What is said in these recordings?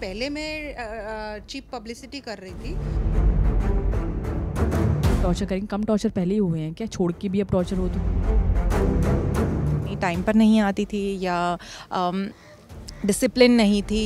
पहले मैं cheap publicity कर रही थी टॉर्चर करेंगे कम टॉर्चर पहले ही हुए हैं क्या छोड़ के भी अब टॉर्चर हो तो टाइम पर नहीं आती थी या डिसिप्लिन नहीं थी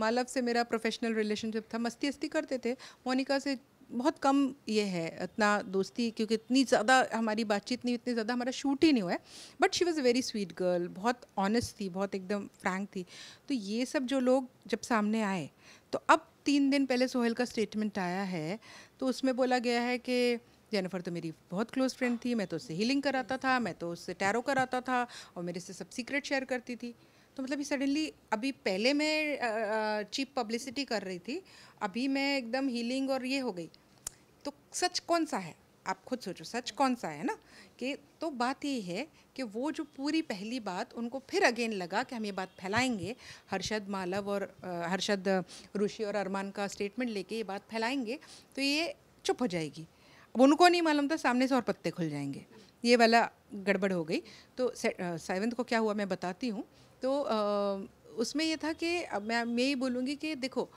मालव से मेरा प्रोफेशनल रिलेशनशिप था मस्ती अस्ती करते थे मोनिका से बहुत कम ये है इतना दोस्ती क्योंकि इतनी ज़्यादा हमारी बातचीत नहीं इतनी ज़्यादा हमारा शूट ही नहीं हुआ है but she was a very sweet girl बहुत ऑनेस्ट थी बहुत एकदम फ्रैंक थी तो ये सब जो लोग जब सामने आए तो अब तीन दिन पहले सोहेल का स्टेटमेंट आया है तो उसमें बोला गया है कि जेनिफर तो मेरी बहुत क्लोज फ्रेंड थी मैं तो उससे हीलिंग कराता था मैं तो उससे टैरो कराता था और मेरे से सब सीक्रेट शेयर करती थी तो मतलब ये सडनली अभी पहले मैं चीप पब्लिसिटी कर रही थी अभी मैं एकदम हीलिंग और ये हो गई तो सच कौन सा है आप खुद सोचो सच कौन सा है ना कि तो बात ये है कि वो जो पूरी पहली बात उनको फिर अगेन लगा कि हम ये बात फैलाएंगे हर्षद मालव और हर्षद ऋषि और अरमान का स्टेटमेंट लेके ये बात फैलाएंगे तो ये चुप हो जाएगी अब उनको नहीं मालूम था सामने से और पत्ते खुल जाएंगे ये वाला गड़बड़ हो गई तो सेवन्थ को क्या हुआ मैं बताती हूँ तो उसमें यह था कि मैं मैं ये बोलूँगी कि देखो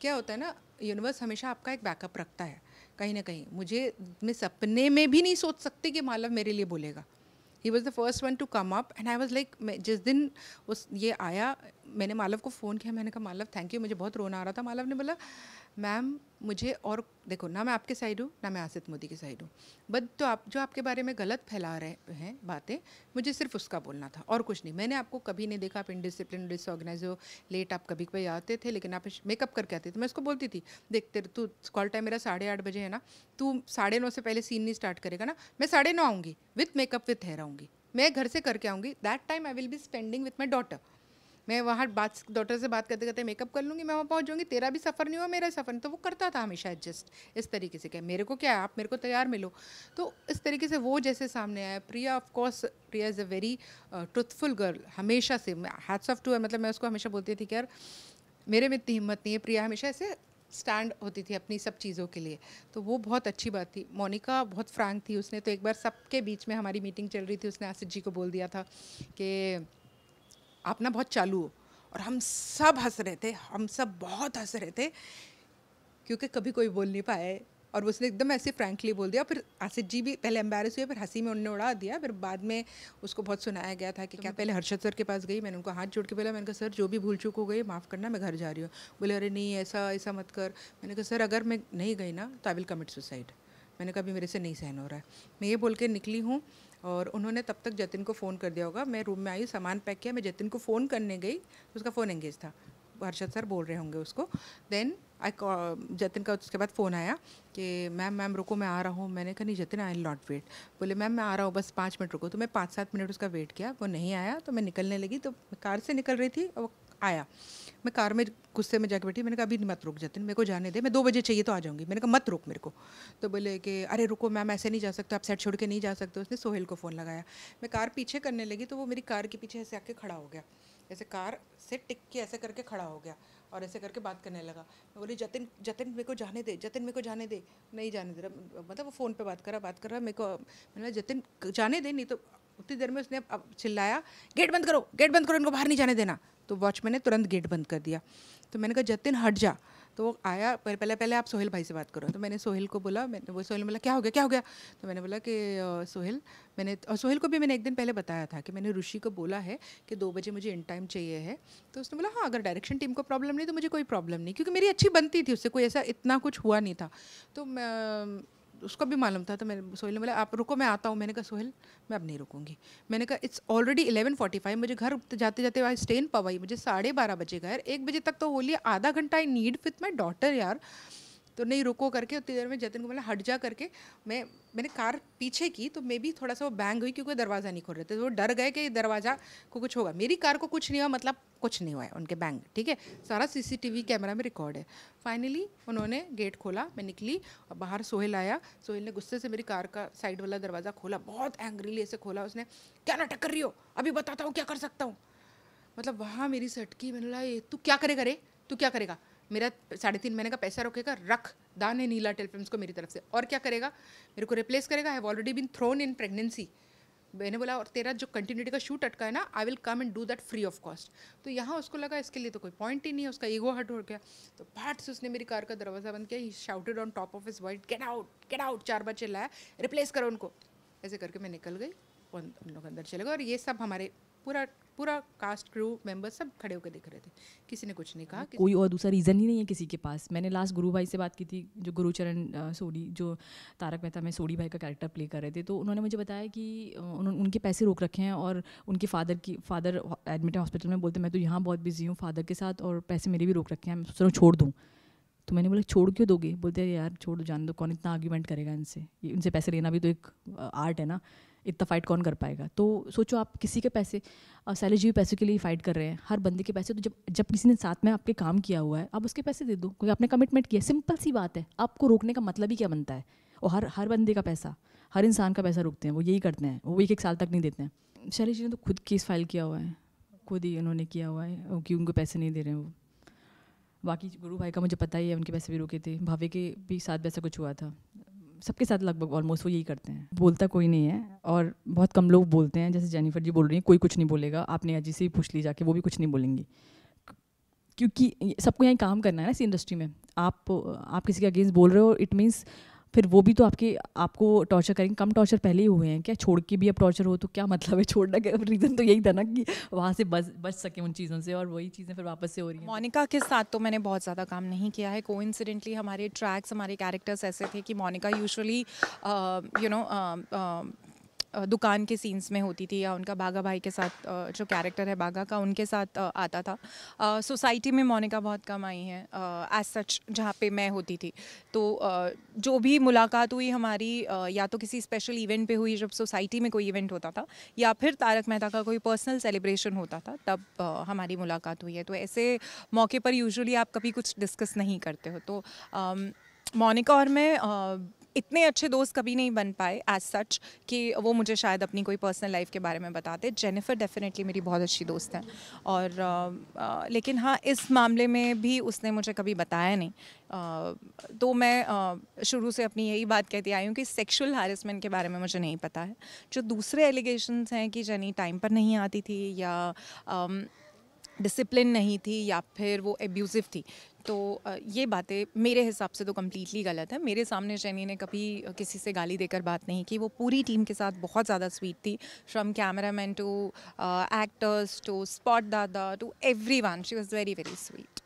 क्या होता है ना यूनिवर्स हमेशा आपका एक बैकअप रखता है कहीं ना कहीं मुझे मैं सपने में भी नहीं सोच सकती कि मालव मेरे लिए बोलेगा he was the first one to come up and I was like मैं जिस दिन उस ये आया मैंने मालव को फ़ोन किया मैंने कहा मालव थैंक यू मुझे बहुत रोना आ रहा था मालव ने बोला मैम मुझे और देखो ना मैं आपके साइड हूँ ना मैं आसिफ मोदी की साइड हूँ बट तो आप जो आपके बारे में गलत फैला रहे हैं बातें मुझे सिर्फ उसका बोलना था और कुछ नहीं मैंने आपको कभी नहीं देखा आप इनडिसिप्लिन डिसऑर्गेनाइज हो लेट आप कभी कभी आते थे लेकिन आप मेकअप करके आते थे मैं उसको बोलती थी देखते तू कॉल टाइम मेरा साढ़े आठ बजे है ना तू साढ़े नौ से पहले सीन नहीं स्टार्ट करेगा ना मैं साढ़े नौ आऊँगी विथ मेकअप विथ है आऊँगी मैं घर से करके आऊँगी that time I will be spending with my daughter मैं वहाँ बात डॉक्टर से बात करते करते मेकअप कर लूँगी मैं वहाँ पहुँच जाऊँगी तेरा भी सफ़र नहीं हुआ मेरा सफ़र तो वो करता था हमेशा एडजस्ट इस तरीके से क्या मेरे को क्या है आप मेरे को तैयार मिलो तो इस तरीके से वो जैसे सामने आया Priya of course Priya is a very truthful girl हमेशा से हैट्स ऑफ टू मतलब मैं उसको हमेशा बोलती थी कि यार मेरे में इतनी हिम्मत नहीं है प्रिया हमेशा ऐसे स्टैंड होती थी अपनी सब चीज़ों के लिए तो वो बहुत अच्छी बात थी मोनिका बहुत फ्रैंक थी उसने तो एक बार सबके बीच में हमारी मीटिंग चल रही थी उसने आसिफ जी को बोल दिया था कि आप ना बहुत चालू हो और हम सब हंस रहे थे हम सब बहुत हंस रहे थे क्योंकि कभी कोई बोल नहीं पाए और उसने एकदम ऐसे फ्रैंकली बोल दिया फिर आसिफ जी भी पहले एम्बेरस हुए फिर हंसी में उन्होंने उड़ा दिया फिर बाद में उसको बहुत सुनाया गया था कि तो क्या पहले हर्षद सर के पास गई मैंने उनको हाथ जोड़ के बोला मैंने कहा सर जो भी भूल चुक हो गई माफ़ करना मैं घर जा रही हूँ बोले अरे नहीं ऐसा ऐसा मत कर मैंने कहा सर अगर मैं नहीं गई ना तो आई विल कमिट सुसाइड मैंने कहा अभी मेरे से नहीं सहन हो रहा है मैं ये बोल के निकली हूँ और उन्होंने तब तक जतिन को फ़ोन कर दिया होगा मैं रूम में आई सामान पैक किया मैं जतिन को फ़ोन करने गई तो उसका फ़ोन एंगेज था हर्षद सर बोल रहे होंगे उसको देन आई जतिन का उसके बाद फ़ोन आया कि मैम मैम रुको मैं आ रहा हूँ मैंने कहा नहीं जतिन आई नॉट वेट बोले मैम मैं आ रहा हूँ बस पाँच मिनट रुको तो मैं पाँच सात मिनट उसका वेट किया वो नहीं आया तो मैं निकलने लगी तो कार से निकल रही थी और आया मैं कार में गुस्से में जाके बैठी मैंने कहा अभी मत रुक जतिन मेरे को जाने दे मैं दो बजे चाहिए तो आ जाऊँगी मैंने कहा मत रुक मेरे को तो बोले कि अरे रुको मैम ऐसे नहीं जा सकते आप सेट छोड़ के नहीं जा सकते उसने सोहेल को फ़ोन लगाया मैं कार पीछे करने लगी तो वो मेरी कार के पीछे ऐसे आके खड़ा हो गया ऐसे कार से टिक के ऐसे करके खड़ा हो गया और ऐसे करके बात करने लगा मैं बोली जतिन जतिन मेरे को जाने दे जतिन मेरे को जाने दे नहीं जाने दे रहा मतलब वो फ़ोन पे बात कर रहा बात कर रहा मेरे को मैंने जतिन जाने दे नहीं तो उतनी देर में उसने चिल्लाया गेट बंद करो गेट बंद करो इनको बाहर नहीं जाने देना तो वॉचमैन ने तुरंत गेट बंद कर दिया तो मैंने कहा जतिन हट जा तो वो आया पहले पहले आप सोहेल भाई से बात करो तो मैंने सोहेल को बोला मैंने वो सोहेल बोला क्या हो गया क्या हो गया तो मैंने बोला कि सोहेल मैंने और सोहेल को भी मैंने एक दिन पहले बताया था कि मैंने ऋषि को बोला है कि दो बजे मुझे इन टाइम चाहिए है तो उसने बोला हाँ अगर डायरेक्शन टीम को प्रॉब्लम नहीं तो मुझे कोई प्रॉब्लम नहीं क्योंकि मेरी अच्छी बनती थी उससे कोई ऐसा इतना कुछ हुआ नहीं था तो उसको भी मालूम था तो मैंने सोहेल ने बोला आप रुको मैं आता हूँ मैंने कहा सोहेल मैं अब नहीं रुकूंगी मैंने कहा it's already eleven forty five मुझे घर जाते जाते वहाँ स्टेन पवाई मुझे साढ़े बारह बजे घर एक बजे तक तो होली आधा घंटा I need with my daughter यार तो नहीं रुको करके उतनी देर में जतिन को मैंने हट जा करके मैं मैंने कार पीछे की तो मे भी थोड़ा सा वो बैंग हुई क्योंकि दरवाज़ा नहीं खोल रहे थे तो वो डर गए कि दरवाज़ा को कुछ होगा मेरी कार को कुछ नहीं हुआ मतलब कुछ नहीं हुआ है उनके बैंग ठीक है सारा सीसीटीवी कैमरा में रिकॉर्ड है फाइनली उन्होंने गेट खोला मैं निकली और बाहर सोहेल आया सोहेल ने गुस्से से मेरी कार का साइड वाला दरवाज़ा खोला बहुत एंग्रीली ऐसे खोला उसने क्या नाटक कर रही हो अभी बताता हूँ क्या कर सकता हूँ मतलब वहाँ मेरी सटकी मैंने बोला ये तू क्या करे करे तू क्या करेगा मेरा साढ़े तीन महीने का पैसा रोकेगा रख दान है नीला टेल को मेरी तरफ से और क्या करेगा मेरे को रिप्लेस करेगा I have already been thrown in pregnancy मैंने बोला और तेरा जो कंटिन्यूटी का शूट अटका है ना I will come and do that free of cost तो यहाँ उसको लगा इसके लिए तो कोई पॉइंट ही नहीं है उसका ईगो हट हो गया तो फट से उसने मेरी कार का दरवाज़ा बंद किया he shouted on top of is white get out get out चार बार चिल्लाया रिप्लेस करो उनको ऐसे करके मैं निकल गई हम लोग अंदर चले गए और ये सब हमारे पूरा पूरा कास्ट क्रू मेंबर सब खड़े होकर देख रहे थे किसी ने कुछ नहीं कहा कोई और दूसरा रीज़न ही नहीं है किसी के पास मैंने लास्ट गुरु भाई से बात की थी जो गुरुचरण सोडी जो तारक मेहता में सोडी भाई का कैरेक्टर प्ले कर रहे थे तो उन्होंने मुझे बताया कि उन्होंने उनके पैसे रोक रखे हैं और उनके फादर की फादर एडमिट हॉस्पिटल में बोलते मैं तो यहाँ बहुत बिजी हूँ फादर के साथ और पैसे मेरे भी रोक रखे हैं मैं सोच रहा हूँ छोड़ दूँ तो मैंने बोला छोड़ क्यों दोगे बोलते यार छोड़ दो जान दो कौन इतना आर्ग्यूमेंट करेगा इनसे इनसे पैसे लेना भी तो एक आर्ट है ना इतना फ़ाइट कौन कर पाएगा तो सोचो आप किसी के पैसे सैलरी जी पैसे के लिए फाइट कर रहे हैं हर बंदे के पैसे तो जब जब किसी ने साथ में आपके काम किया हुआ है आप उसके पैसे दे दो क्योंकि आपने कमिटमेंट किया सिंपल सी बात है आपको रोकने का मतलब ही क्या बनता है और हर हर बंदे का पैसा हर इंसान का पैसा रोकते हैं वो यही करते हैं वो एक एक साल तक नहीं देते हैं शैली जी ने तो खुद केस फाइल किया हुआ है खुद ही उन्होंने किया हुआ है कि उनको पैसे नहीं दे रहे हैं वो बाकी गुरु भाई का मुझे पता ही है उनके पैसे भी रुके थे भावे के भी साथ वैसा कुछ हुआ था सबके साथ लगभग ऑलमोस्ट वो यही करते हैं बोलता कोई नहीं है और बहुत कम लोग बोलते हैं जैसे जेनिफर जी बोल रही हैं कोई कुछ नहीं बोलेगा आपने अजी से ही पूछ ली जाके वो भी कुछ नहीं बोलेंगी क्योंकि सबको यहीं काम करना है ना इस इंडस्ट्री में आप आप किसी के अगेंस्ट बोल रहे हो इट मीन्स फिर वो भी तो आपके आपको टॉर्चर करेंगे कम टॉर्चर पहले ही हुए हैं क्या छोड़ के भी अब टॉर्चर हो तो क्या मतलब है छोड़ना का रीज़न तो यही था ना कि वहाँ से बच बच सके उन चीज़ों से और वही चीज़ें फिर वापस से हो रही हैं मोनिका के साथ तो मैंने बहुत ज़्यादा काम नहीं किया है को हमारे ट्रैक्स हमारे कैरेक्टर्स ऐसे थे कि मोनिका यूजली यू नो दुकान के सीन्स में होती थी या उनका बागा भाई के साथ जो कैरेक्टर है बागा का उनके साथ आता था सोसाइटी में मोनिका बहुत कम आई हैं एज सच जहाँ पे मैं होती थी तो जो भी मुलाकात हुई हमारी या तो किसी स्पेशल इवेंट पे हुई जब सोसाइटी में कोई इवेंट होता था या फिर तारक मेहता का कोई पर्सनल सेलिब्रेशन होता था तब हमारी मुलाकात हुई है तो ऐसे मौके पर यूजुअली आप कभी कुछ डिस्कस नहीं करते हो तो मोनिका और मैं इतने अच्छे दोस्त कभी नहीं बन पाए एज सच कि वो मुझे शायद अपनी कोई पर्सनल लाइफ के बारे में बताते जेनिफर डेफिनेटली मेरी बहुत अच्छी दोस्त हैं और आ, आ, लेकिन हाँ इस मामले में भी उसने मुझे कभी बताया नहीं आ, तो मैं शुरू से अपनी यही बात कहती आई हूँ कि सेक्शुअल हैरेसमेंट के बारे में मुझे नहीं पता है जो दूसरे एलिगेशन हैं कि जनी टाइम पर नहीं आती थी या डिसिप्लिन नहीं थी या फिर वो एब्यूज़िव थी तो ये बातें मेरे हिसाब से तो कम्प्लीटली गलत है मेरे सामने शैनी ने कभी किसी से गाली देकर बात नहीं की वो पूरी टीम के साथ बहुत ज़्यादा स्वीट थी from cameraman to actors to spot दादा to everyone she was very very sweet